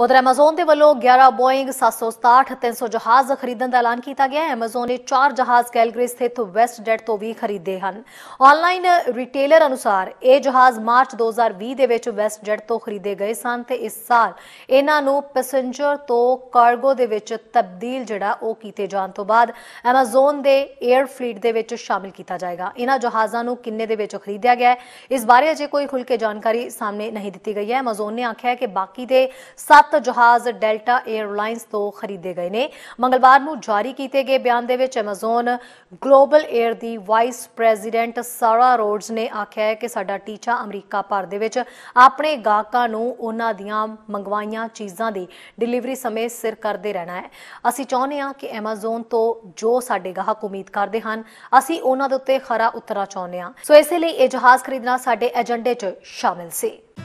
ਉਧਰ ਐਮਾਜ਼ੋਨ ਦੇ ਵੱਲੋਂ 11 ਬੋਇੰਗ 767 300 ਜਹਾਜ਼ ਖਰੀਦਣ ਦਾ ਐਲਾਨ ਕੀਤਾ ਗਿਆ ਹੈ ਐਮਾਜ਼ੋਨ ਨੇ 4 ਜਹਾਜ਼ ਕੈਲਗਰੀ ਸਥਿਤ ਵੈਸਟ ਜੈਟ ਤੋਂ ਵੀ ਖਰੀਦੇ ਹਨ ਆਨਲਾਈਨ ਰਿਟੇਲਰ ਅਨੁਸਾਰ ਇਹ ਜਹਾਜ਼ ਮਾਰਚ 2020 ਦੇ ਵਿੱਚ ਵੈਸਟ ਜੈਟ ਤੋਂ ਖਰੀਦੇ ਗਏ ਸਨ ਤੇ ਇਸ ਸਾਲ ਇਹਨਾਂ ਨੂੰ ਪੈਸੇਂਜਰ ਤੋਂ ਕਾਰਗੋ ਦੇ ਵਿੱਚ ਤਬਦੀਲ ਜਿਹੜਾ ਉਹ ਕੀਤੇ ਜਾਣ ਤੋਂ ਬਾਅਦ ਐਮਾਜ਼ੋਨ ਦੇ 에ਅਰ ਫਲੀਟ ਦੇ ਵਿੱਚ ਸ਼ਾਮਿਲ ਕੀਤਾ ਜਾਏਗਾ ਇਹਨਾਂ ਜਹਾਜ਼ਾਂ ਨੂੰ ਕਿੰਨੇ ਦੇ ਵਿੱਚ ਖਰੀਦਿਆ ਗਿਆ ਹੈ ਇਸ ਬਾਰੇ ਅਜੇ ਕੋਈ ਖੁੱਲ੍ਹ ਕੇ ਜਾਣਕਾਰੀ ਸਾਹਮਣੇ ਨਹੀਂ ਦਿੱਤੀ ਗਈ ਹੈ ਐਮਾਜ਼ੋਨ ਨੇ ਆਖਿਆ ਹੈ ਕਿ ਬਾਕੀ ਦੇ 7 7 ਜਹਾਜ਼ ਡੈਲਟਾ 에ਅਰਲਾਈਨਸ ਤੋਂ ਖਰੀਦੇ ਗਏ ਨੇ ਮੰਗਲਵਾਰ ਨੂੰ ਜਾਰੀ ਕੀਤੇ ਗਏ ਬਿਆਨ ਦੇ ਵਿੱਚ ਐਮਾਜ਼ਨ ਗਲੋਬਲ 에ਅਰ ਦੀ ਵਾਈਸ ਪ੍ਰੈਜ਼ੀਡੈਂਟ ਸਾਰਾ ਰੋਡਸ ਨੇ ਆਖਿਆ ਹੈ ਕਿ ਸਾਡਾ ਟੀਚਾ ਅਮਰੀਕਾ ਭਰ ਦੇ ਵਿੱਚ ਆਪਣੇ ਗਾਹਕਾਂ ਨੂੰ ਉਹਨਾਂ ਦੀਆਂ ਮੰਗਵਾਈਆਂ ਚੀਜ਼ਾਂ ਦੀ ਡਿਲੀਵਰੀ ਸਮੇਂ ਸਿਰ ਕਰਦੇ ਰਹਿਣਾ ਹੈ ਅਸੀਂ ਚਾਹੁੰਦੇ ਹਾਂ ਕਿ ਐਮਾਜ਼ਨ ਤੋਂ ਜੋ ਸਾਡੇ ਗਾਹਕ ਉਮੀਦ ਕਰਦੇ ਹਨ ਅਸੀਂ ਉਹਨਾਂ ਦੇ ਉੱਤੇ ਖਰਾ ਉਤਰਾ ਚਾਹੁੰਦੇ ਹਾਂ ਸੋ ਇਸੇ ਲਈ ਇਹ ਜਹਾਜ਼ ਖਰੀਦਣਾ ਸਾਡੇ ਏਜੰਡੇ 'ਚ ਸ਼ਾਮਿਲ ਸੀ